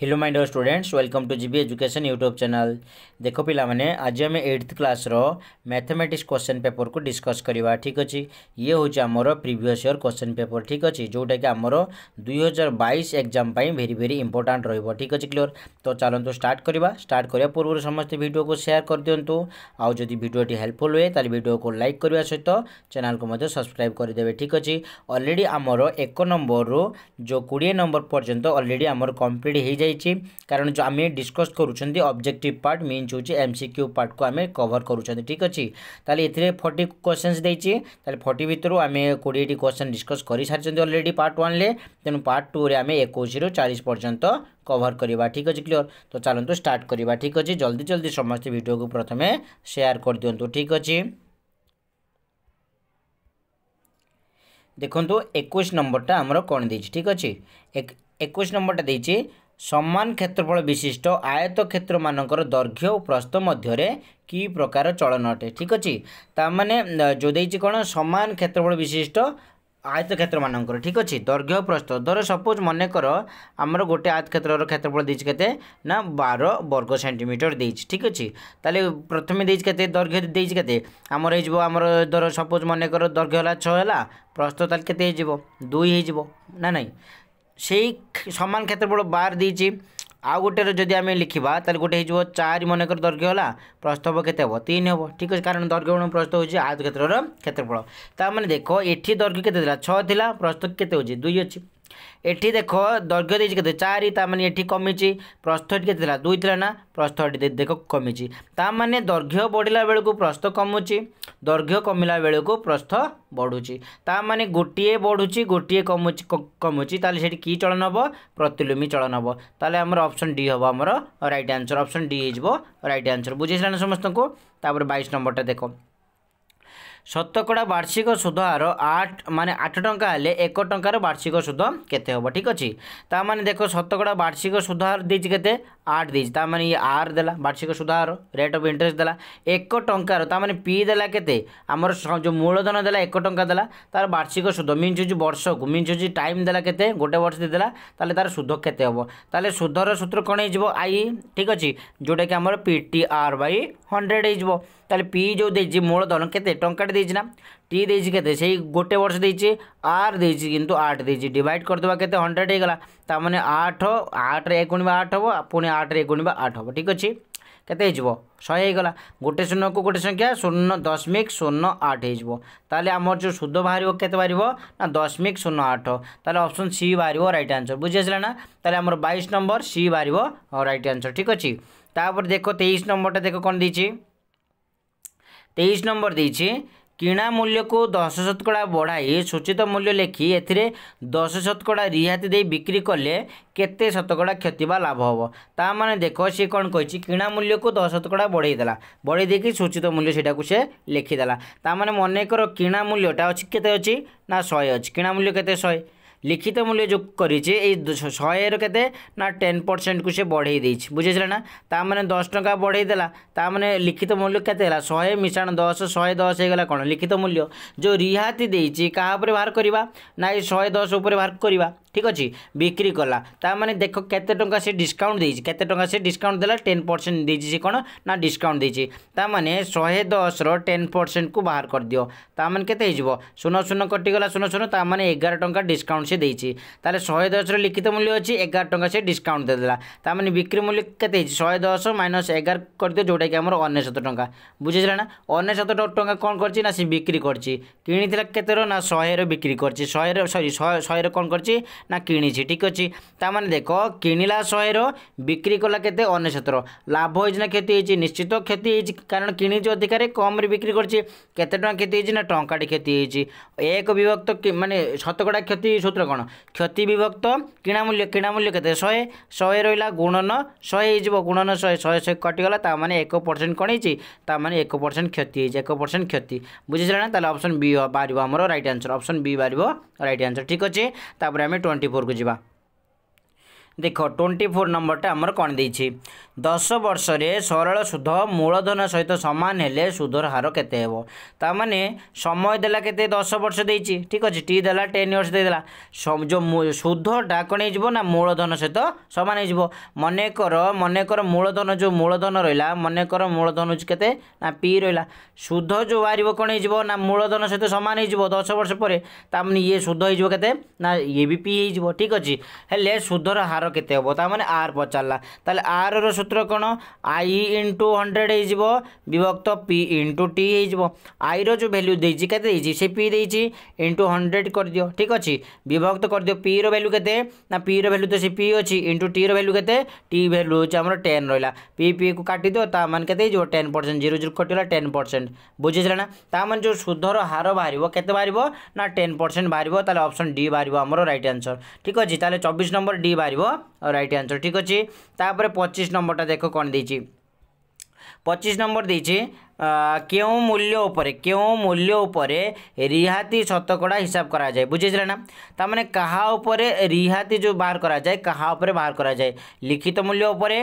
hello mind students welcome to GB education YouTube channel देखो पिलाने आज आम एट्थ क्लास रो मैथमेटिक्स क्वेश्चन पेपर को डिस्कस करवा ठीक अच्छे ये हूँ आम प्रिवियस इयर क्वेश्चन पेपर ठीक अच्छे जोटा कि आमर दुई हजार बैस एक्जाम भेरी भेरी इंपोर्टाट रिक अच्छे क्लीयर तो चलतु स्टार्ट करवा स्टार्ट करने पूर्व समस्त भिड को सेयार कर दिंतु आउ जदि भिडटी हेल्पफुल हुए तो भिड को लाइक करने सहित चैनल को सब्सक्राइब करदे ठीक अच्छे अलरेडी आमर एक नंबर रू जो कोड़े नंबर पर्यटन अलरेडी आमर कम्प्लीट हो କରାଯାଇଛି କାରଣ ଆମେ ଡିସ୍କସ୍ କରୁଛନ୍ତି ଅବଜେକ୍ଟିଭ୍ ପାର୍ଟ ମିନ୍ସ ହେଉଛି ଏମ୍ସିକ୍ୟୁ ପାର୍ଟକୁ ଆମେ କଭର୍ କରୁଛନ୍ତି ଠିକ୍ ଅଛି ତାହେଲେ ଏଥିରେ ଫର୍ଟି କ୍ୱେଶ୍ଚନ୍ସ ଦେଇଛି ତାହେଲେ ଫର୍ଟି ଭିତରୁ ଆମେ କୋଡ଼ିଏଟି କ୍ୱେଶ୍ଚନ୍ ଡିସ୍କସ୍ କରିସାରିଛନ୍ତି ଅଲରେଡ଼ି ପାର୍ଟ ୱାନ୍ରେ ତେଣୁ ପାର୍ଟ ଟୁରେ ଆମେ ଏକୋଇଶରୁ ଚାଳିଶ ପର୍ଯ୍ୟନ୍ତ କଭର୍ କରିବା ଠିକ୍ ଅଛି କ୍ଲିଅର୍ ତ ଚାଲନ୍ତୁ ଷ୍ଟାର୍ଟ କରିବା ଠିକ୍ ଅଛି ଜଲ୍ଦି ଜଲ୍ଦି ସମସ୍ତେ ଭିଡ଼ିଓକୁ ପ୍ରଥମେ ସେୟାର କରିଦିଅନ୍ତୁ ଠିକ୍ ଅଛି ଦେଖନ୍ତୁ ଏକୋଇଶ ନମ୍ବରଟା ଆମର କ'ଣ ଦେଇଛି ଠିକ୍ ଅଛି ଏକୋଇଶ ନମ୍ବରଟା ଦେଇଛି ସମାନ କ୍ଷେତ୍ରଫଳ ବିଶିଷ୍ଟ ଆୟତକ୍ଷେତ୍ରମାନଙ୍କର ଦୈର୍ଘ୍ୟ ଓ ପ୍ରସ୍ଥ ମଧ୍ୟରେ କି ପ୍ରକାର ଚଳନ ଅଟେ ଠିକ୍ ଅଛି ତାମାନେ ଯେଉଁ ଦେଇଛି କ'ଣ ସମାନ କ୍ଷେତ୍ରଫଳ ବିଶିଷ୍ଟ ଆୟତକ୍ଷେତ୍ରମାନଙ୍କର ଠିକ୍ ଅଛି ଦୈର୍ଘ୍ୟ ପ୍ରସ୍ଥ ଧର ସପୋଜ୍ ମନେକର ଆମର ଗୋଟେ ଆୟତକ୍ଷେତ୍ରର କ୍ଷେତ୍ରଫଳ ଦେଇଛି କେତେ ନା ବାର ବର୍ଗ ସେଣ୍ଟିମିଟର ଦେଇଛି ଠିକ୍ ଅଛି ତାହେଲେ ପ୍ରଥମେ ଦେଇଛି କେତେ ଦୈର୍ଘ୍ୟ ଦେଇଛି କେତେ ଆମର ହେଇଯିବ ଆମର ଧର ସପୋଜ୍ ମନେକର ଦୈର୍ଘ୍ୟ ହେଲା ଛଅ ହେଲା ପ୍ରସ୍ଥ ତାହେଲେ କେତେ ହେଇଯିବ ଦୁଇ ହେଇଯିବ ନା ନାହିଁ সেই সমান ক্ষেত্র বড় বার দিয়েছি আউ গোটের যদি আমি লিখবা তাহলে গোটে হয়ে যাব চারি মনে করি দৈর্ঘ্য হল প্রস্থ হব কেতে হব তিন হব ঠিক আছে কারণ দৈর্ঘ্য গুণ প্রস্থ হচ্ছে আয়ত ক্ষেত্রর ক্ষেত্রফল তার মানে দেখো এটি দৈর্ঘ্য কেতে লা ছ লা প্রস্থ কেতে হচ্ছে দুই অছি এটি দেখো দৈর্ঘ্য দিয়েছি কত চারি তার মানে এটি কমিছি প্রস্থটি কেতে লা দুই লা না প্রস্থটি দেখো কমিছি তার মানে দৈর্ঘ্য বড়া বেড়ে প্রস্থ কমুচি দৈর্ঘ্য কমিলা বেড়ে প্রস্থ বড়ুচি তার মানে গোটিয়ে বড়ুচি গোটিয়ে কমুচি কমুচি তাহলে সেটি কি চলন হব প্রতিলুমি চলন হব তাহলে আমার অপশন ডি হব আমার রাইট আনসর অপশন ডি হয়ে যাব রাইট আনসর বুঝেছিলেন সমস্ত তাপরে বাইশ নম্বরটা দেখো শতকড়া বার্ষিক সুদ হার আট মানে আট টঙ্কা হলে এক টঙ্কার বার্ষিক সুদ কেতে হব ঠিক অছি তা মানে দেখো শতকড়া বার্ষিক সুদ হার দিয়েছি কেতে আট দিয়েছি তার মানে ইয়ে আর দেলা বার্ষিক সুধার রেট অফ ইন্টরেস্ট দেলা এক টঙ্কার তার মানে পি দেলা কেতে আমার যে মূলধন দেলা এক টঙ্কা দেলা তার বার্ষিক সুদ মিন্স হচ্ছে বর্ষকু মিন্স হচ্ছে টাইম দেলা কেতে গোটে বর্ষ দিয়েদেলা তাহলে তার সুদ কেতে হব তাহলে সুদর সূত্র কোণ হয়ে আই ঠিক আছে যেটাকি আমার P T R by hundred হয়ে তাহলে পি যে দিয়েছি মূলধন কেতে টঙ্কাটে দিয়েছি না टी दे के से गोटे वर्ष दे आर दे कितु आठ दे डिवाइड करदे के हंड्रेड होगा ता मैंने आठ आठ एक गुणवा आठ हम पुणी आठ एक गुणवा आठ हम ठीक अच्छे কেতে হয়ে শহে মানে হয়ে গোটে শূন্যকু গোটে সংখ্যা শূন্য দশমিক শূন্য আট হয়ে তাহলে আমার যে সুদ বাহার কেতে বাহার না দশমিক শূন্য আট তাহলে অপশন সি বাহার রাইট আনসর বুঝি আসলে না তাহলে আমার বাইশ নম্বর সি বাহার রাইট আনসর ঠিক আছে তাপরে দেখো তেইশ নম্বরটা দেখো কোণ দিয়েছি তেইশ নম্বর দিয়েছি କିଣା ମୂଲ୍ୟକୁ ଦଶ ଶତକଡ଼ା ବଢ଼ାଇ ସୂଚିତ ମୂଲ୍ୟ ଲେଖି ଏଥିରେ ଦଶ ଶତକଡ଼ା ରିହାତି ଦେଇ ବିକ୍ରି କଲେ କେତେ ଶତକଡ଼ା କ୍ଷତି ବା ଲାଭ ହେବ ତା ମାନେ ଦେଖ ସିଏ କ'ଣ କହିଛି କିଣା ମୂଲ୍ୟକୁ ଦଶ ଶତକଡ଼ା ବଢ଼େଇ ଦେଲା ବଢ଼େଇ ଦେଇକି ସୂଚିତ ମୂଲ୍ୟ ସେଇଟାକୁ ସେ ଲେଖିଦେଲା ତା ମାନେ ମନେକର କିଣା ମୂଲ୍ୟଟା ଅଛି କେତେ ଅଛି ନା ଶହେ ଅଛି କିଣା ମୂଲ୍ୟ କେତେ ଶହେ লিখিত মূল্য যোগ করেছে এই শহের কেতে না টেন পরসেন্টকু সে বড়াই দিয়েছি বুঝেছিল না তা মানে দশ টাকা বড়াই দেলা তা মানে লিখিত মূল্য কেতে হল শহে মিশ্রণ দশ শহে দশ হয়ে গলা কোণ লিখিত মূল্য যে রিহাতি দিয়েছি কাহা উপরে বাহার করা না এই শহে দশ উপরে বাহার করা ঠিক আছে বিক্রি কলা তার মানে দেখো কত টাকা সে ডিসকাউন্ট দিয়েছে কত টাকা সে ডিসকাউন্ট দেলা টেন পরসেন্ট দিয়েছে সে কোণ না ডিসকাউন্ট দিয়েছে তার মানে শহে দশর টেন পরসেন্ট কু বাহার করিদিও তার মানে কত হয়ে শূন্য শূন্য কটিগলা শূন্য শূন্য তার মানে এগারো টাকা ডিসকাউন্ট সে দিয়েছে তাহলে শহে দশর লিখিত মূল্য অছি এগারো টাকা সে ডিসকাউন্ট দেদেলা তার মানে বিক্রি মূল্য কত হয়েছে শহে দশ মাইনস এগার করিদিও যেটা কি আমার অনেশত টাকা বুঝেছিলা না অনেশত টাকা কম করছি না সে বিক্রি করছি কিনি কেতর না শহের বিক্রি করছি শহের সরি শহের কম করছি না কিনিছি ঠিক অছি তা মানে দেখ কিনিলা শহের বিক্রি কলা কেতে অনেশতর লাভ হয়েছে না ক্ষতি হয়েছে নিশ্চিত ক্ষতি হয়েছে কারণ কিনিছি অধিকারে কমরে বিক্রি করছি কেতে টাকা ক্ষতি হয়েছে না টঙ্কাটি ক্ষতি হয়েছে এক বিভক্ত মানে শতকড়া ক্ষতি সূত্র কোণ ক্ষতি বিভক্ত কিনা মূল্য কিনা মূল্য কেতে শহে শহে রহিলা গুণন শহে হয়েযিব গুণন শহে শহে শহে কটিগলা তা মানে এক পরসেন্ট কোণ হয়েছে তা মানে এক পরসেন্ট ক্ষতি হয়েছে এক পরসেন্ট ক্ষতি বুঝেছিল না তাহলে অপশন বি বাহার আমার রাইট আনসর অপশন বি বাহার রাইট আনসর ঠিক আছে তাপরে আমি টোয়েন্টি ट्वेंटी फोर को जी দেখ ଟ୍ୱେଣ୍ଟି ଫୋର୍ ନମ୍ବରଟା ଆମର କ'ଣ ଦେଇଛି ଦଶ ବର୍ଷରେ ସରଳ ସୁଧ ମୂଳଧନ ସହିତ ସମାନ ହେଲେ ସୁଧର ହାର କେତେ ହେବ ତା ମାନେ ସମୟ ଦେଲା କେତେ ଦଶ ବର୍ଷ ଦେଇଛି ଠିକ୍ ଅଛି ଟି ଦେଲା ଟେନ୍ ଇୟର୍ସ ଦେଇଦେଲା ଯେଉଁ ସୁଧଟା କ'ଣ ହେଇଯିବ ନା ମୂଳଧନ ସହିତ ସମାନ ହେଇଯିବ ମନେକର ମନେକର ମୂଳଧନ ଯେଉଁ ମୂଳଧନ ରହିଲା ମନେକର ମୂଳଧନ ହେଉଛି କେତେ ନା ପି ରହିଲା ସୁଧ ଯେଉଁ ବାହାରିବ କ'ଣ ହେଇଯିବ ନା ମୂଳଧନ ସହିତ ସମାନ ହେଇଯିବ ଦଶ ବର୍ଷ ପରେ ତା ମାନେ ଇଏ ସୁଧ ହେଇଯିବ କେତେ ନା ଇଏ ବି ପି ହେଇଯିବ ଠିକ୍ ଅଛି ହେଲେ ସୁଧର ହାର ଆର କେତେ ହେବ ତା ମାନେ ଆର୍ ପଚାରିଲା ତାହେଲେ ଆର୍ର ସୂତ୍ର କ'ଣ ଆଇ ଇଣ୍ଟୁ ହଣ୍ଡ୍ରେଡ଼ ହେଇଯିବ ବିଭକ୍ତ ପି ଇଣ୍ଟୁ ଟି ହେଇଯିବ ଆଇର ଯେଉଁ ଭ୍ୟାଲ୍ୟୁ ଦେଇଛି କେତେ ଦେଇଛି ସେ ପି ଦେଇଛି ଇଣ୍ଟୁ ହଣ୍ଡ୍ରେଡ଼ କରିଦିଅ ଠିକ୍ ଅଛି ବିଭକ୍ତ କରିଦିଅ ପିର ଭ୍ୟାଲ୍ୟୁ କେତେ ନା ପିର ଭ୍ୟାଲ୍ୟୁ ତ ସେ ପି ଅଛି ଇଣ୍ଟୁ ଟିର ଭ୍ୟାଲ୍ୟୁ କେତେ ଟି ଭ୍ୟାଲ୍ୟୁ ହେଉଛି ଆମର ଟେନ୍ ରହିଲା ପି ପିକୁ କାଟିଦିଅ ତା ମାନେ କେତେ ହେଇଯିବ ଟେନ୍ ପରସେଣ୍ଟ ଜିରୋ ଜିରୋ କଟିଗଲା ଟେନ୍ ପରସେଣ୍ଟ ବୁଝିଥିଲା ନା ତା ମାନେ ଯେଉଁ ସୁଧର ହାର ବାହାରିବ କେତେ ବାହାରିବ ନା ଟେନ୍ ପରସେଣ୍ଟ ବାହାରିବ ତାହେଲେ ଅପସନ୍ ଡି ବାହାରିବ ଆମର ରାଇଟ୍ ଆନ୍ସର୍ ଠିକ୍ ଅଛି ତାହେଲେ ଚବିଶ ନମ୍ବର ଡି ବାହାରିବ रईट आंसर ठीक अच्छे तापर पचिश नंबरटा देख कौन दे पचिश नंबर दे କେଉଁ ମୂଲ୍ୟ ଉପରେ କେଉଁ ମୂଲ୍ୟ ଉପରେ ରିହାତି ଶତକଡ଼ା ହିସାବ କରାଯାଏ ବୁଝିହେଲା ନା ତାମାନେ କାହା ଉପରେ ରିହାତି ଯେଉଁ ବାହାର କରାଯାଏ କାହା ଉପରେ ବାହାର କରାଯାଏ ଲିଖିତ ମୂଲ୍ୟ ଉପରେ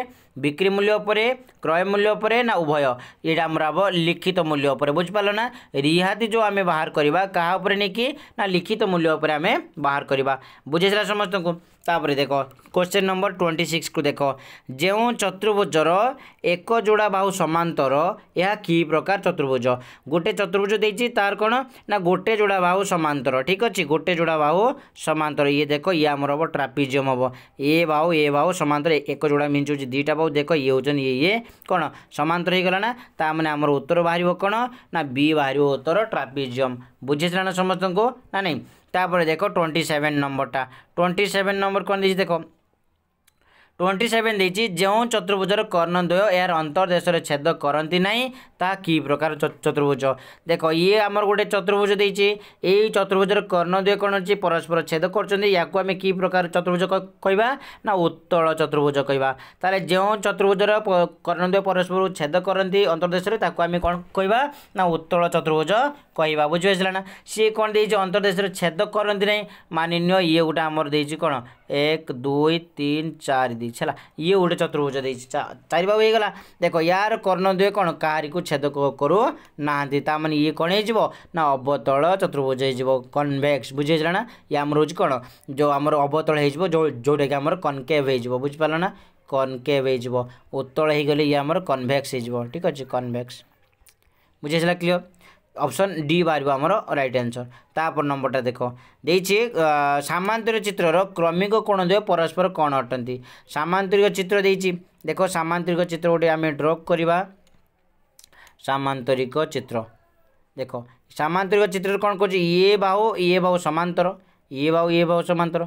ବିକ୍ରି ମୂଲ୍ୟ ଉପରେ କ୍ରୟ ମୂଲ୍ୟ ଉପରେ ନା ଉଭୟ ଏଇଟା ଆମର ହେବ ଲିଖିତ ମୂଲ୍ୟ ଉପରେ ବୁଝିପାରିଲ ନା ରିହାତି ଯେଉଁ ଆମେ ବାହାର କରିବା କାହା ଉପରେ ନେଇକି ନା ଲିଖିତ ମୂଲ୍ୟ ଉପରେ ଆମେ ବାହାର କରିବା ବୁଝିହେଲା ସମସ୍ତଙ୍କୁ ତାପରେ ଦେଖ କୋଶ୍ଚିନ୍ ନମ୍ବର ଟ୍ୱେଣ୍ଟି ସିକ୍ସକୁ ଦେଖ ଯେଉଁ ଚତୁର୍ଭୁଜର ଏକ ଯୋଡ଼ା ବାହୁ ସମାନ୍ତର ଏହା କି ପ୍ରକାର ଚତୁର୍ଭୁଜ ଗୋଟେ ଚତୁର୍ଭୁଜ ଦେଇଛି ତାର କ'ଣ ନା ଗୋଟେ ଯୋଡ଼ା ବାହୁ ସମାନ୍ତର ଠିକ୍ ଅଛି ଗୋଟେ ଯୋଡ଼ା ବାହୁ ସମାନ୍ତର ଇଏ ଦେଖ ଇଏ ଆମର ହେବ ଟ୍ରାପିଜିୟମ୍ ହେବ ଏ ବାହୁ ଏ ବାହୁ ସମାନ୍ତର ଏକ ଯୋଡ଼ା ମିଞ୍ଚୁଛି ଦୁଇଟା ବାହୁ ଦେଖ ଇଏ ହେଉଛନ୍ତି ଇଏ ଇଏ କ'ଣ ସମାନ୍ତର ହେଇଗଲା ନା ତା'ମାନେ ଆମର ଉତ୍ତର ବାହାରିବ କ'ଣ ନା ବି ବାହାରିବ ଉତ୍ତର ଟ୍ରାପିଜିୟମ୍ ବୁଝିଥିଲା ନା ସମସ୍ତଙ୍କୁ ନା ନାଇଁ তারপর দেখো 27 নম্বরটা 27 নম্বর কোন দি দেখো ଟ୍ୱେଣ୍ଟି ସେଭେନ୍ ଦେଇଛି ଯେଉଁ ଚତୁର୍ଭୁଜର କର୍ଣ୍ଣଦ୍ୱୟ ଏହାର ଅନ୍ତର୍ଦେଶରେ ଛେଦ କରନ୍ତି ନାହିଁ ତାହା କି ପ୍ରକାର ଚତୁର୍ଭୁଜ ଦେଖ ଇଏ ଆମର ଗୋଟେ ଚତୁର୍ଭୁଜ ଦେଇଛି ଏଇ ଚତୁର୍ଭୁଜର କର୍ଣ୍ଣଦ୍ୱୟ କ'ଣ ଅଛି ପରସ୍ପର ଛେଦ କରୁଛନ୍ତି ୟାକୁ ଆମେ କି ପ୍ରକାର ଚତୁର୍ଭୁଜ କହିବା ନା ଉତ୍ତଳ ଚତୁର୍ଭୁଜ କହିବା ତାହେଲେ ଯେଉଁ ଚତୁର୍ଭୁଜର କର୍ଣ୍ଣଦ୍ୱୟ ପରସ୍ପରକୁ ଛେଦ କରନ୍ତି ଅନ୍ତର୍ଦେଶରେ ତାକୁ ଆମେ କ'ଣ କହିବା ନା ଉତ୍ତଳ ଚତୁର୍ଭୁଜ କହିବା ବୁଝିପାରିଲା ନା ସିଏ କ'ଣ ଦେଇଛି ଅନ୍ତର୍ଦେଶରେ ଛେଦ କରନ୍ତି ନାହିଁ ମାନିନ୍ୟ ଇଏ ଗୋଟେ ଆମର ଦେଇଛି କ'ଣ एक दुई तीन चार देछि है ये गोटे चतुर्भुज दे चार बाबू देख यार कर्ण दुहे कौन को छेद करू ना मान ये कौन हो ना चतुर्भुज हो कनभेक्स बुझीला ना ये आम रोज कौन जो आम अबतल हो जोटा कि आम कनकेव हो बुझिपार ना कनकेव हो उत्तल हो गले ये आम कनभेक्स हो ठीक अच्छे कनभेक्स बुझे क्लीयर অপশন ডি বাহার আমার রাইট আনসর তাপর নম্বরটা দেখ দিয়েছি সামান্তরিক চিত্রর ক্রমিক কোণদ্বয় পরস্পর কোণ অটান্তি সামান্তরিক চিত্র দিয়েছি দেখ সামান্তরিক চিত্র গোটে আমি ড্র করা সামান্তরিক চিত্র দেখ সামান্তরিক চিত্রর কোণ করছি ইয়ে বাহু ইয়ে বাহু সমান্তর ইয়ে বাহু ইয়ে বাহু সমান্তর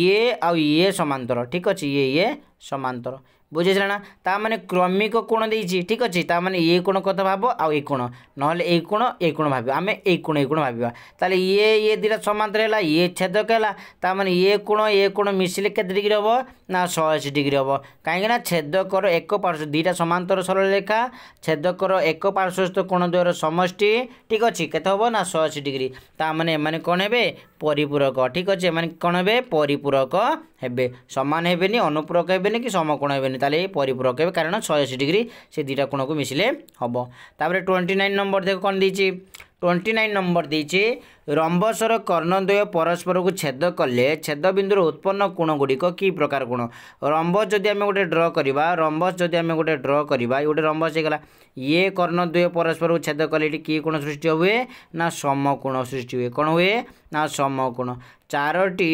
ইয়ে আউ ইয়ে সমান্তর ঠিক আছে ইয়ে ইয়ে সমান্তর ବୁଝିଲା ନା ତା ମାନେ କ୍ରମିକ କୋଣ ଦେଇଛି ଠିକ୍ ଅଛି ତା ମାନେ ଇଏ କୋଣ କଥା ଭାବ ଆଉ ଏଇ କୋଣ ନହେଲେ ଏଇ କୋଣ ଏଇ କୋଣ ଭାବିବ ଆମେ ଏଇ କୋଣ ଏଇ କୋଣ ଭାବିବା ତାହେଲେ ଇଏ ଇଏ ଦୁଇଟା ସମାନ୍ତର ହେଲା ଇଏ ଛେଦକ ହେଲା ତା ମାନେ ଇଏ କୋଣ ଇଏ କୋଣ ମିଶିଲେ କେତେ ଡିଗ୍ରୀ ହେବ ନା ଶହେ ଅଶୀ ଡିଗ୍ରୀ ହେବ କାହିଁକି ନା ଛେଦକର ଏକ ପାର୍ଶ୍ୱ ଦୁଇଟା ସମାନ୍ତର ସରଳ ଲେଖା ଛେଦକର ଏକ ପାର୍ଶ୍ୱସ୍ଥ କୋଣ ଦ୍ୱାରା ସମଷ୍ଟି ଠିକ୍ ଅଛି କେତେ ହେବ ନା ଶହେ ଡିଗ୍ରୀ ତା ଏମାନେ କ'ଣ ହେବେ পরিপূরক ঠিক আছে এমানে কোণ হবে পরিপূরক হবে সমান হবেনি অনুপূরক হবেনি কি সমকোণ হবেনি তাহলে এই পরিপূরক হবে কারণ ছয়াশি ডিগ্রি সে দুইটা কোণকে মিশিলে হব তাপরে টোয়েন্টি নাইন নম্বর দেখো কোণ দিয়েছি টোয়েন্টি নাইন নম্বর দিয়েছি ରମ୍ବସର କର୍ଣ୍ଣ ଦ୍ୱୟ ପରସ୍ପରକୁ ଛେଦ କଲେ ଛେଦ ବିନ୍ଦୁର ଉତ୍ପନ୍ନ କୋଣ ଗୁଡ଼ିକ କି ପ୍ରକାର କୋଣ ରମ୍ବସ ଯଦି ଆମେ ଗୋଟେ ଡ୍ର କରିବା ରମ୍ବସ ଯଦି ଆମେ ଗୋଟେ ଡ୍ର କରିବା ଇଏ ଗୋଟେ ରମ୍ବସ ହେଇଗଲା ଇଏ କର୍ଣ୍ଣ ଦ୍ୱୟ ପରସ୍ପରକୁ ଛେଦ କଲେ ଏଠି କି କୋଣ ସୃଷ୍ଟି ହୁଏ ନା ସମକୋଣ ସୃଷ୍ଟି ହୁଏ କ'ଣ ହୁଏ ନା ସମକୋଣ ଚାରୋଟି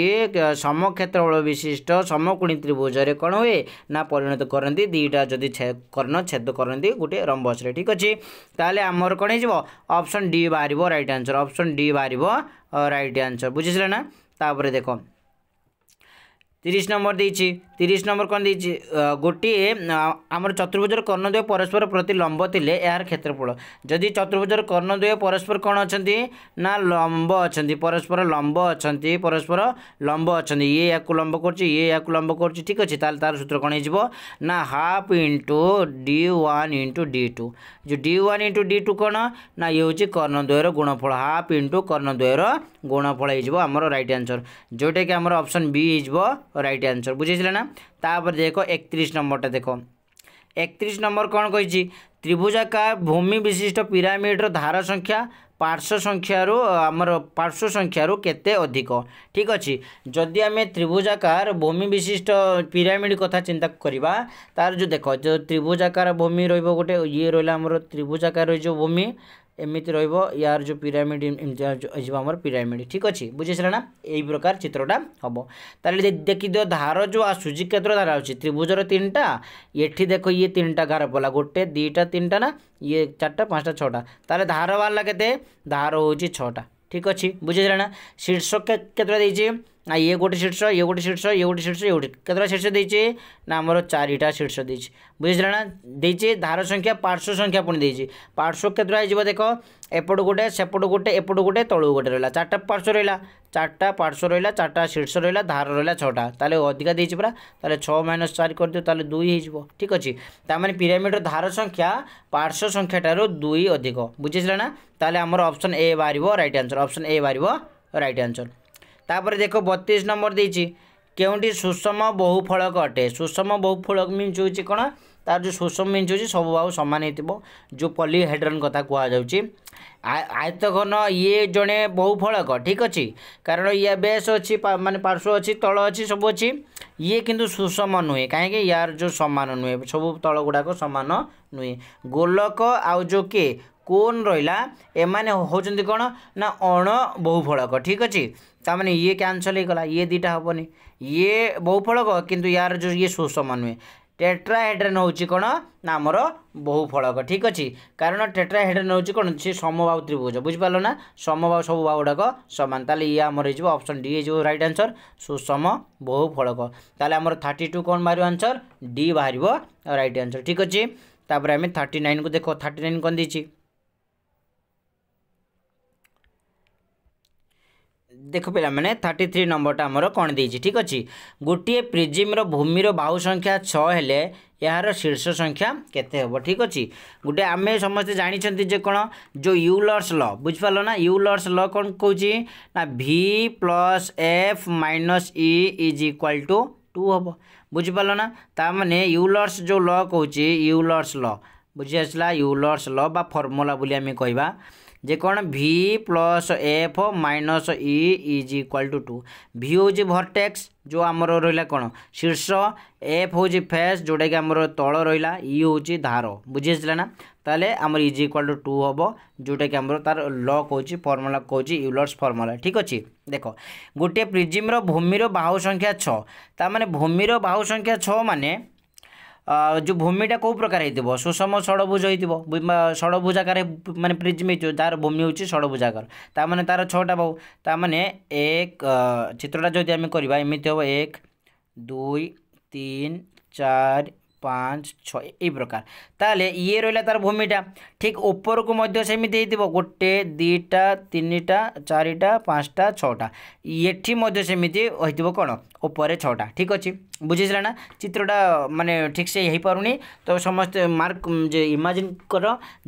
ବଳ ବିଶିଷ୍ଟ ସମକୋଣୀ ତ୍ରିଭୁଜରେ କ'ଣ ହୁଏ ନା ପରିଣତ କରନ୍ତି ଦୁଇଟା ଯଦି କର୍ଣ୍ଣ ଛେଦ କରନ୍ତି ଗୋଟେ ରମ୍ବସରେ ଠିକ୍ ଅଛି ତାହେଲେ ଆମର କ'ଣ ହେଇଯିବ ଅପସନ୍ ଡି ବାହାରିବ ରାଇଟ୍ ଆନ୍ସର ଅପସନ୍ ଡି ବାହାରିବ রাইট আনসর বুঝেছিলে না তারপরে দেখো তিরিশ নম্বর দিয়েছি তিরিশ নম্বর কম দিয়েছি গোটিয়ে আমার চতুর্ভুজর কর্ণদ্বয় পরস্পর প্রতি লম্ব লে এর ক্ষেত্রফল যদি চতুর্ভুজর কর্ণদ্বয় পরস্পর কোণ অনেক না লম্ব অনেক পরস্পর লম্ব অনেক পরস্পর লম্ব অনেক ইয়ে ইয়াকু লম্ব করছে ইয়ে ইয়াকু লম্ব করছে ঠিক আছে তাহলে তার সূত্র কোণ হয়ে না half into D one into D two যে D one into D two কোণ না ইয়ে হচ্ছে কর্ণদ্বয়ের গুণফল হাফ ইন্টু কর্ণদ্বয়ের গুণফল হয়ে আমার রাইট আনসর যেটাকি আমার অপশন বি হয়ে রাইট আনসর বুঝেছিলে না তাপরে দেখ একত্রিশ নম্বরটা দেখ একত্রিশ নম্বর কোণ কী ত্রিভুজাকার ভূমি বিশিষ্ট পিরামিডর ধার সংখ্যা পার্শ্ব সংখ্যার আমার পার্শ্ব সংখ্যার কেতে অধিক ঠিক অছি যদি আমি ত্রিভুজাকার ভূমি বিশিষ্ট পিরামিড কথা চিন্তা করা তার যে দেখ যে ত্রিভুজাকার ভূমি রহব গোটে ইয়ে রহলা আমার ত্রিভুজাকার রয়েছে ভূমি एमती रार जो पिरामिड आमर पिरामिड ठीक अच्छे बुझेसा ना यही प्रकार चित्रटा हम तेज़ देखीद धार जो आसूस केतर धार आ त्रिभुजर तीन टा ये देख ये तीन टा गार पड़ा गोटे दीटा तीन टा ना ये चार्टा पाँचटा छटा तार धार बाला के धार हो छा ठीक अच्छे बुझेसा ना शीर्षक केतटा देखिए ଇଏ ଗୋଟେ ଶୀର୍ଷ ଇଏ ଗୋଟେ ଶୀର୍ଷ ଇଏ ଗୋଟେ ଶୀର୍ଷ ଇଏ ଗୋଟେ କେତେଟା ଶୀର୍ଷ ଦେଇଛି ନା ଆମର ଚାରିଟା ଶୀର୍ଷ ଦେଇଛି ବୁଝିଲେ ନା ଦେଇଛି ଧାର ସଂଖ୍ୟା ପାର୍ଶ୍ୱ ସଂଖ୍ୟା ପୁଣି ଦେଇଛି ପାର୍ଶ୍ୱ କେତେଟା ହେଇଯିବ ଦେଖ ଏପଟୁ ଗୋଟେ ସେପଟୁ ଗୋଟେ ଏପଟୁ ଗୋଟେ ତଳୁ ଗୋଟେ ରହିଲା ଚାରିଟା ପାର୍ଶ୍ୱ ରହିଲା চারটা পার্শ্ব রহলা চারটা শীর্ষ রহলা ধার রহলা ছটা তাহলে অধিকা দিয়েছি পুরা তাহলে ছ মাইনস চারি করেদেব তাহলে দুই হয়ে ঠিক আছে তার মানে পিরামিডর ধার সংখ্যা পার্শ্ব সংখ্যাটার দুই অধিক বুঝেছিল না তাহলে আমার অপশন এ বাহার রাইট আনসর অপশন এ বাহার রাইট আনসর তাপরে দেখো বত্রিশ নম্বর দিয়েছি কেউটি সুষম বহু ফলক অটে সুষম বহু ফলক মিন্স হচ্ছে কোণ তার যে সুষম মিন্স হচ্ছে সবু বাহু সমান হইথিব যে পলিহেড্রন কথা কুহযাচ্ছে আয়তঘন ইয়ে জনে বহু ফলক ঠিক আছে কারণ ইয়া বেস অছি মানে পার্শ্ব অছি তল অছি সব অছি ইয়ে কিন্তু সুষম নুহে কাହିଁକି ୟାର ଯେଉଁ ସମାନ ନୁହେଁ ସବୁ ତଳ ଗୁଡ଼ାକ ସମାନ ନୁହେଁ ଗୋଲକ ଆଉ ଯେଉଁ କିଏ কোନ୍ ରହିଲା ଏମାନେ ହେଉଛନ୍ତି କ'ଣ ନା ଅଣ ବହୁଫଳକ ଠିକ୍ ଅଛି ତାମାନେ ଇଏ କ୍ୟାନସଲ୍ ହେଇଗଲା ଇଏ ଦୁଇଟା ହେବନି ଇଏ ବହୁଫଳକ କିନ୍ତୁ ୟାର ଯେଉଁ ଇଏ ସୁଷମ ନୁହେଁ ଟେଟ୍ରାହେଡ୍ରେନ୍ ହେଉଛି କ'ଣ ନା ଆମର ବହୁଫଳକ ଠିକ୍ ଅଛି କାରଣ ଟେଟ୍ରାହେଡ୍ରେନ୍ ହେଉଛି କ'ଣ ସେ ସମବାହୁ ତ୍ରିଭୁଜ ବୁଝିପାରିଲ ନା ସମବାହୁ ସବୁ ବାହୁ ଗୁଡ଼ାକ ସମାନ ତାହେଲେ ଇଏ ଆମର ହେଇଯିବ ଅପସନ୍ ଡି ହେଇଯିବ ରାଇଟ୍ ଆନ୍ସର୍ ସୁଷମ ବହୁଫଳକ ତାହେଲେ ଆମର ଥାର୍ଟି ଟୁ କ'ଣ ବାହାରିବ ଆନ୍ସର୍ ଡି ବାହାରିବ ରାଇଟ୍ ଆନ୍ସର୍ ଠିକ୍ ଅଛି ତାପରେ ଆମେ ଥାର୍ଟି ନାଇନ୍କୁ ଦେଖ ଥାର୍ଟି ନାଇନ୍ କ'ଣ ଦେଇଛି ଦେଖ ପିଲାମାନେ ଥାର୍ଟି ଥ୍ରୀ ନମ୍ବରଟା ଆମର କ'ଣ ଦେଇଛି ଠିକ୍ ଅଛି ଗୋଟିଏ ପ୍ରିଜିମ୍ର ଭୂମିର ବାହୁ ସଂଖ୍ୟା ଛଅ ହେଲେ ଏହାର ଶୀର୍ଷ ସଂଖ୍ୟା କେତେ ହେବ ଠିକ୍ ଅଛି ଗୋଟେ ଆମେ ସମସ୍ତେ ଜାଣିଛନ୍ତି ଯେ କ'ଣ ଯେଉଁ ୟୁଲର୍ସ ଲ ବୁଝିପାରିଲ ନା ୟୁଲର୍ସ ଲ କ'ଣ କହୁଛି ନା V plus F minus E is equal to two ହେବ ବୁଝିପାରିଲ ନା ତାମାନେ ୟୁଲର୍ସ ଯେଉଁ ଲ କହୁଛି ୟୁଲର୍ସ ଲ ବୁଝି ଆସିଲା ୟୁଲର୍ସ ଲ ବା ଫର୍ମୁଲା ବୋଲି ଆମେ କହିବା যে কোণ V plus F minus E is equal to two V হচ্ছে ভরটেক্স जो आमर रहा कौन शीर्ष एफ हूँ फेस जोटा कि आम तल रहा इ हूँ धार बुझीला ना तेल आमर इज इक्वाल टू टू हम जोटा कि आम तार ल कौन फर्मूला कौन यूलर्स फर्मूला ठीक अच्छे देख गोटे प्रिजिम्र भूमि बाहु संख्या छः मैंने भूमि बाहु संख्या छः मैंने जो ভূমিটা কেউ প্রকার হইব সুষম ষড়ভুজ হইব ষড়ভুজ আকারে মানে প্রিজম হইছে যার ভূমি হচ্ছে ষড়ভুজ আকার তার মানে তার ছটা বাহু তার মানে এক চিত্রটা যদি আমি করিবা এমিতি হব এক দুই তিন চার পাঁচ ছয় এই প্রকার তাহলে ইয়ে রহিলা তার ভূমিটা ঠিক উপরকু মধ্য সেমিতি হয়েছিল গোটে দুইটা তিনটা চারিটা পাঁচটা ছটা এটি মধ্য সেমিতি হয়েছিল কোণ উপরে ছটা ঠিক আছে বুঝিছিলা না চিত্রটা মানে ঠিক সে হয়ে পারুনি তো সমস্ত মার্ক যে ইমাজিন কর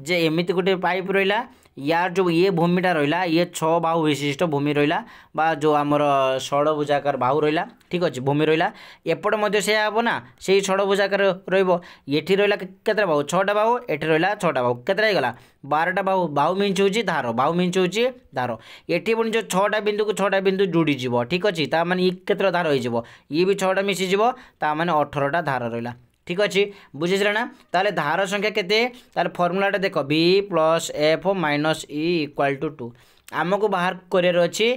যে এমিতি গোটে পাইপ রহিলা यार जो ये भूमिटा रहा ये छः बाहू विशिष्ट भूमि रहा जो आमर षड़भुजाकार बाहू रहा ठीक अच्छे भूमि रहा एपटे से हम ना से षड़भुजाकार रठी रहा कतटा बाहू छा बाहू ये रहा छटा भाव कतला बारटा बाहू बाहू मीन्स हूँ धार बाहू मीन्स हूँ धार ये पुणी जो छटा बिंदु को छटा बिंदु जोड़ीज ठीक अच्छे ता मैंने ये कत धार हो ये भी छटा मिशीज ता मैंने अठरटा धार रहा ঠিক ଅଛି ବୁଝିଛିଲେ ନା ତାହେଲେ ଧାର ସଂଖ୍ୟା କେତେ ତାହେଲେ ଫର୍ମୁଲାଟା ଦେଖ V plus F minus E equal to two ଆମକୁ ବାହାର କରିବାର ଅଛି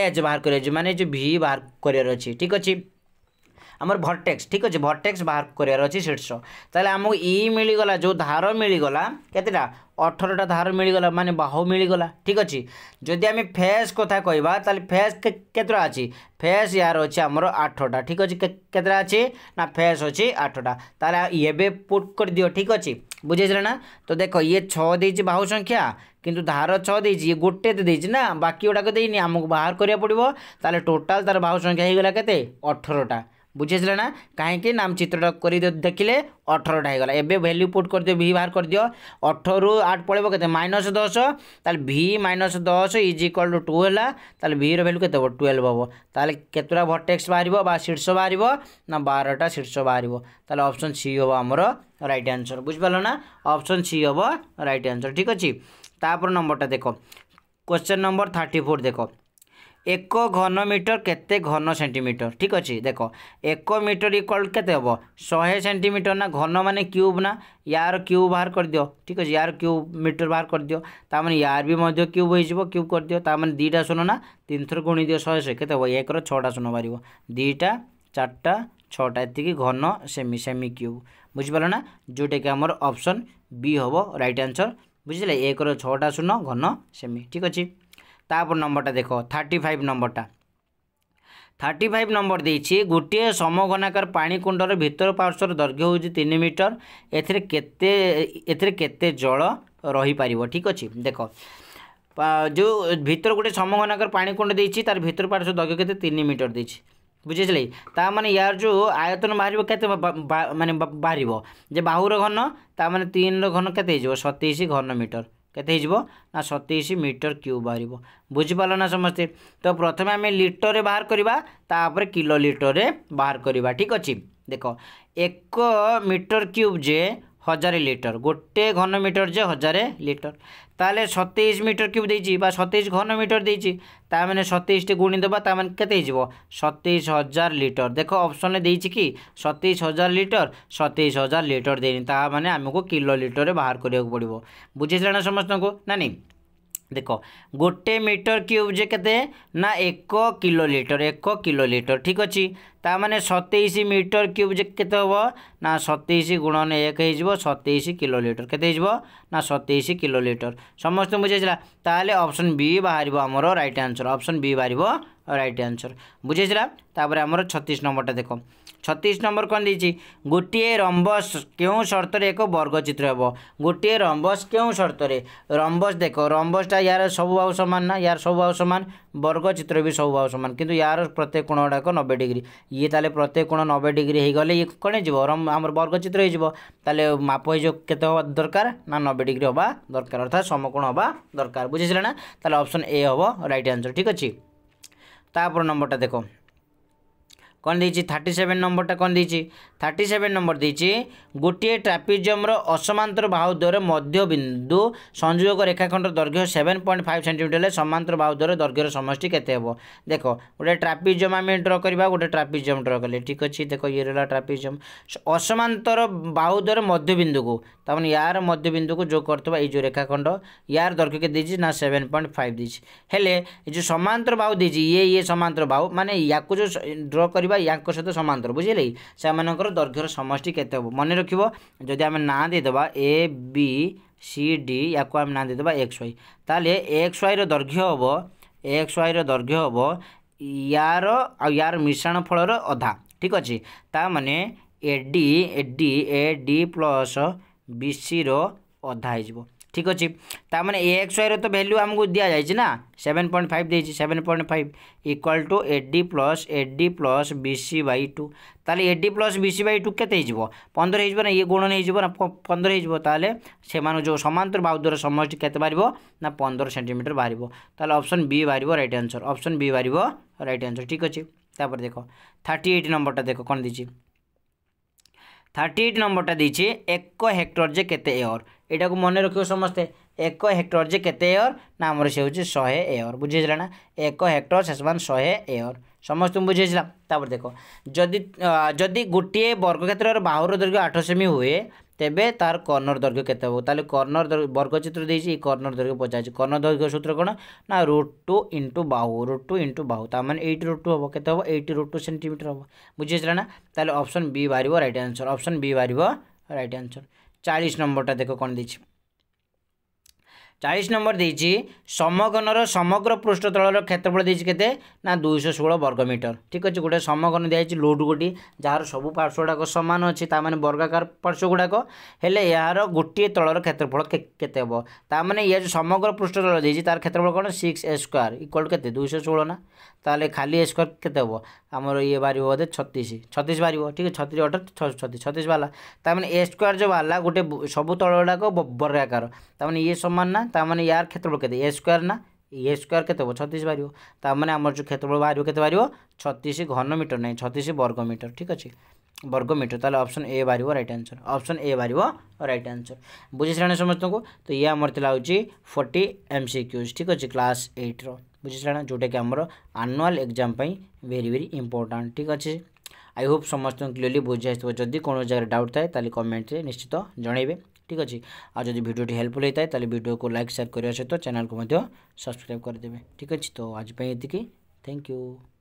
ଏଚ୍ ବାହାର କରିବାର ଅଛି ମାନେ ଯେଉଁ ଭି ବାହାର କରିବାର ଅଛି ଠିକ୍ ଅଛି আমার ভরটেক্স ঠিক আছে ভরটেক্স বাহার করার অছি শীর্ষ তাহলে আমাকে ই মিলিগলা যে ধার মিলিগলা কেতেটা অঠরটা ধার মিলিগলা মানে বাহু মিলিগলা ঠিক আছে যদি আমি ফেস কথা কইবা তাহলে ফেস কেতটা আছে ফেস ইয়ার অছে আমার আঠটা ঠিক আছে কেতটা আছে না ফেস অছে আঠটা তাহলে এবে পুট করে দিও ঠিক আছে বুঝেছিল না তো দেখো ইয়ে ছ দিয়েছি বাহু সংখ্যা কিন্তু ধার ছ দিয়েছি ইয়ে গোটেতে দিয়েছি না বাকি ওটাকে দিইনি আমাকে বাহার করা পড়ব তাহলে টোটাল তার বাহু সংখ্যা হয়ে গেল কেতে অঠরটা बुझिसेला कहीँक नाम चित गरि अठरटाइगला ए भ्याल्यु पोट गरिदियो भि बादियो अठरु आठ पल मस दस त V minus 10 is equal to two होला त भिर 12 केत टुवेल्भ केतरा वर्टेक्स बाह्र बा शीर्ष शीर्ष नीर्ष बाहो ऑप्शन सी सि हमरो राइट रन्सर बुझिपार न अप्सन सि हे रइट आन्सर ठिक अहि तर नम्बरटा नंबरटा देखो क्वेश्चन नंबर 34 देखो ଏକ ଘନ ମିଟର କେତେ ଘନ ସେଣ୍ଟିମିଟର ଠିକ୍ ଅଛି ଦେଖ ଏକ ମିଟର ଇକ୍ୱାଲ୍ କେତେ ହେବ ଶହେ ସେଣ୍ଟିମିଟର ନା ଘନ ମାନେ କ୍ୟୁବ୍ ନା ୟାର କ୍ୟୁବ୍ ବାହାର କରିଦିଅ ଠିକ୍ ଅଛି ୟାର କ୍ୟୁବ୍ ମିଟର ବାହାର କରିଦିଅ ତା'ମାନେ ୟାର ବି ମଧ୍ୟ କ୍ୟୁବ୍ ହୋଇଯିବ କ୍ୟୁବ୍ କରିଦିଅ ତା'ମାନେ ଦୁଇଟା ଶୂନ ନା ତିନିଥର ଗୁଣିଦିଅ ଶହେ ଶହେ କେତେ ହେବ ଏକର ଛଅଟା ଶୂନ ବାହାରିବ ଦୁଇଟା ଚାରିଟା ଛଅଟା ଏତିକି ଘନ ସେମି ସେମି କ୍ୟୁବ୍ বুঝিপার ନା ଯେଉଁଟାକି ଆମର ଅପସନ୍ ବି ହେବ ରାଇଟ୍ আনসর ବୁଝିଲେ ଏକର ଛଅଟା ଶୂନ ଘନ ସେମି ଠିକ୍ ଅଛି তারপর নম্বরটা দেখো থার্টি ফাইভ নম্বরটা থার্টি ফাইভ নম্বর দিয়েছি গোটিয়ে সমঘনাকার পাণিকুণ্ডর ভিতর পার্শ্বর দৈর্ঘ্য ହେଉଛି ତିନି ମିଟର ଏଥିରେ କେତେ ଏଥିରେ କେତେ ଜଳ ରହିପାରିବ ଠିକ୍ ଅଛି ଦେଖ ଯେଉଁ ଭିତର ଗୋଟେ ସମଘନାକାର ପାଣିକୁଣ୍ଡ ଦେଇଛି ତାର ଭିତର ପାର୍ଶ୍ୱ ଦୈର୍ଘ୍ୟ କେତେ ତିନି ମିଟର ଦେଇଛି ବୁଝିଥିଲେ ତା ମାନେ ୟାର ଯେଉଁ ଆୟତନ ବାହାରିବ କେତେ ମାନେ ବାହାରିବ ଯେ ବାହୁର ଘନ ତା ମାନେ ତିନିର ଘନ କେତେ ହେଇଯିବ ସତେଇଶ ଘନ ମିଟର କେତେ ହେଇଯିବ ନା ସତେଇଶ ମିଟର କ୍ୟୁବ୍ ବାହାରିବ ବୁଝିପାରିଲ ନା ସମସ୍ତେ ତ ପ୍ରଥମେ ଆମେ ଲିଟରରେ ବାହାର କରିବା ତାପରେ କିଲୋ ଲିଟରରେ ବାହାର କରିବା ଠିକ୍ ଅଛି ଦେଖ ଏକ ମିଟର କ୍ୟୁବ୍ ଯେ হজারে লিটর গোটে ঘনমিটর যে হজারে লিটর তাহলে সতেইশ মিটর কিউব দিয়েছি বা সতেইশ ঘনমিটর দিয়েছি তার মানে সতেইশটি গুণি দেবা তার মানে কেতে হয়ে সতেইশ হাজার লিটর দেখো অপশনে দিয়েছি কি সতেইশ হাজার লিটর সতেইশ হাজার লিটর দিয়ে তা মানে আমি কিলো লিটরে বাহার করা পড়ব বুঝেছিল না সমস্ত না দেখ গোটে মিটর কিউব যে কেতে না এক কিলোলিটর এক কিলোলিটর ঠিক অছি তা মানে সতেইশ মিটর কিউব যে কেতে হব না সতেইশ গুণন এক হয়েযিব সতেইশ কিলোলিটর কেতে হয়েযিব না সতেইশ কিলোলিটর সমস্ত বুঝেছিলা তাহলে অপশন বি বাহারিব আমার রাইট আনসর অপশন বি বাহারিব রাইট আনসর বুঝেছিলা তাপরে আমার ছত্রিশ নম্বরটা দেখ छतिस नम्बर कन् गोट रम्बस केही सर्तले एक वर्गचित हे गोटे रम्बस केही सर्तले रम्बस देख रम्बसटा यार सब समान सामान समान यार सब भाव समान किन यार प्रत्येक गुड़ाक नबे डिग्री ये तेल प्रत्येक कोण नबे डिग्री गले कि रम्म वर्गचित हुपह केत दरकार ना नबे डिग्री हावा दरकार अर्थात समकोण हे दरकार बुझिस ना तो अप्सन ए हे रईट आन्सर ठीक अच्छे तापर नंबरटा देख कन् थर्टी सेभेन नम्बर टा कन् थर्टी सेभेन नम्बर दिए गोटे ट्राफिक जम र असमान्तर बाहुद्वार मध्यिन्दु संजोग रेखाखण्ड दर्घय सेभेन पोइन्ट फाइभ सेन्टिमिटर समान्तर बाह्र दर्घर समष्टि केते हे देख गए ट्राफिक जम् आउने ड्रा गएर ट्राफिक जम् ड्रले ठिक अहिले देख इएर ट्राफिक जम् असमान्तर बाहुद्वार मध्यिन्दुको तार मध्यबिन्दुको जो गर्थ्यो यो जो रेखाखंड यार दर्घ के सभेन पइन्ट फाइभ दिले जो समांतर बाहु ये ये समांतर बाहु म या जो ड्र କରିବା ୟାଙ୍କ ସହିତ ସମାନ୍ତର ବୁଝିଲେ ସେମାନଙ୍କର ଦୈର୍ଘ୍ୟର ସମଷ୍ଟି କେତେ ହେବ ମନେ ରଖିବ ଯଦି ଆମେ ନାଁ ଦେଇଦେବା ଏ ବି ସି ଡି ୟାକୁ ଆମେ ନାଁ ଦେଇଦେବା ଏକ୍ସ ୱାଇ ତାହେଲେ ଏକ୍ସ ୱାଇର ଦୈର୍ଘ୍ୟ ହେବ ଏକ୍ସ ୱାଇର ଦୈର୍ଘ୍ୟ ହେବ ୟାର ଆଉ ୟାର ମିଶ୍ରଣ ଫଳର ଅଧା ଠିକ୍ ଅଛି ତା ମାନେ A D A D A D plus B ସିର ଅଧା ହେଇଯିବ ঠিক আছে তার মানে এ এক্স ওয়াইর তো ভ্যালু আমি দিয়া যাইছে না সেভেন পয়েন্ট ফাইভ দিয়েছি seven point five equal to A D plus A D plus BC by two তাহলে A D plus BC by two কেতে হয়ে পনেরো হয়ে না ইয়ে গুণন হয়ে না পনেরো হয়ে তাহলে সে সমান্তর বাহুদর সমষ্টি কেতে বাহার না পনেরো সেটিমিটর বাহার তাহলে অপশন বি বাহার রাইট আনসর অপশন বি বাহার রাইট আনসর ঠিক আছে তারপরে দেখো থার্টি এইট নম্বরটা দেখো কোণ দিয়েছি থার্টি এইট নম্বরটা দিয়েছি এক হেক্টর যে কেতে এয়র এটাকে মনে রাখবে সমস্তে ଏକ ହେକ୍ଟର ଯେ କେତେ ଏୟର ନା ଆମର ସେ ହେଉଛି ଶହେ ଏୟର ବୁଝିହେଲା ନା ଏକ ହେକ୍ଟର ସେ ସମାନ ଶହେ ଏୟର ସମସ୍ତଙ୍କୁ ବୁଝିହେଲା ତାପରେ ଦେଖ ଯଦି ଯଦି ଗୋଟିଏ ବର୍ଗକ୍ଷେତ୍ରର ବାହୁର ଦୈର୍ଘ୍ୟ ଆଠ ସେମି ହୁଏ ତେବେ ତାର କର୍ଣ୍ଣର ଦୈର୍ଘ୍ୟ କେତେ ହେବ ତାହେଲେ କର୍ଣ୍ଣର ବର୍ଗଚିତ୍ର ଦେଇଛି ଏଇ କର୍ଣ୍ଣର ଦୈର୍ଘ୍ୟ ପଚାରିଛି କର୍ଣ୍ଣର ଦୈର୍ଘ୍ୟ ସୂତ୍ର କ'ଣ ନା ରୁଟ୍ ଟୁ ଇଣ୍ଟୁ ବାହୁ ରୁଟ୍ ଟୁ ଇଣ୍ଟୁ ବାହୁ ତା ମାନେ ଏଇଟି ରୁଟ୍ ଟୁ ହେବ କେତେ ହେବ ଏଇଟି ରୁଟ୍ ଟୁ ସେଣ୍ଟିମିଟର ହେବ ବୁଝିହେଇଥିଲା ନା ତାହେଲେ ଅପସନ୍ ବି ବାହାରିବ ରାଇଟ୍ ଆନ୍ସର୍ ଅପସନ୍ ବି ବାହାରିବ ରାଇଟ୍ ଆନ୍ସର୍ ଚାଳିଶ ନମ୍ବରଟା ଦେଖ କ'ଣ ଦେଇଛି चालीस नंबर दिएछ समघन समग्र पृष्ठ तलर क्षेत्रफल केते षोह वर्ग मीटर ठीक अच्छे गोटे समगन दिखाई लोड गोटी जहाँ सबै पर्श्वुड समान अच्छा त बर्गाकार पर्श्वुडकैले यार गोटे तलर क्षेत्रफल के समग्र पृष्ठ तल दिइसक तार क्षेत्रफल सिक्स ए स्क्वावार इक्वाल के आमर नै बाहर केते छत्तीस छत्तीस बाहर ठीक है छत्तीस बारे छत्तीस छत्तीस बाहर बाला ए स्क्वायर जो बाहर गोटे सबु तल ये सामान ना ତାମାନେ ୟାର କ୍ଷେତ୍ରଫଳ କେତେ ଏ ସ୍କୋୟାର ନା ଏ ସ୍କୋୟାର କେତେ ହେବ ଛତିଶ ବାହାରିବ ତାମାନେ ଆମର ଯେଉଁ କ୍ଷେତ୍ରଫଳ ବାହାରିବ କେତେ ବାହାରିବ ଛତିଶ ଘନ ମିଟର ନାହିଁ ଛତିଶ ବର୍ଗ ମିଟର ଠିକ୍ ଅଛି ବର୍ଗ ମିଟର ତାହେଲେ ଅପସନ୍ ଏ ବାହାରିବ ରାଇଟ୍ ଆନ୍ସର୍ ଅପସନ୍ ଏ ବାହାରିବ ରାଇଟ୍ ଆନ୍ସର୍ ବୁଝିସାରିଲାଣି ସମସ୍ତଙ୍କୁ ତ ଇଏ ଆମର ଥିଲା ହେଉଛି ଫର୍ଟି ଏମ୍ ସି କ୍ୟୁଜ୍ ଠିକ୍ ଅଛି କ୍ଲାସ୍ ଏଇଟ୍ର ବୁଝିସାରିଲାଣି ଯେଉଁଟାକି ଆମର ଆନୁଆଲ୍ ଏକ୍ଜାମ୍ ପାଇଁ ଭେରି ଭେରି ଇମ୍ପୋର୍ଟାଣ୍ଟ ଠିକ୍ ଅଛି ଆଇ ହୋପ୍ ସମସ୍ତଙ୍କୁ କ୍ଲିୟରଲି ବୁଝି ଆସିଥିବ ଯଦି କୌଣସି ଜାଗାରେ ଡାଉଟ୍ ଥାଏ ତାହେଲେ କମେଣ୍ଟରେ ନିଶ୍ଚିତ ଜଣାଇବେ ठीक अच्छे आज जब भिडियो हेल्पफुल होता है तेल भिडियो को लाइक सेयार करने सहित चैनल को सब्सक्राइब करदे ठीक अच्छे तो आजपाई थैंक यू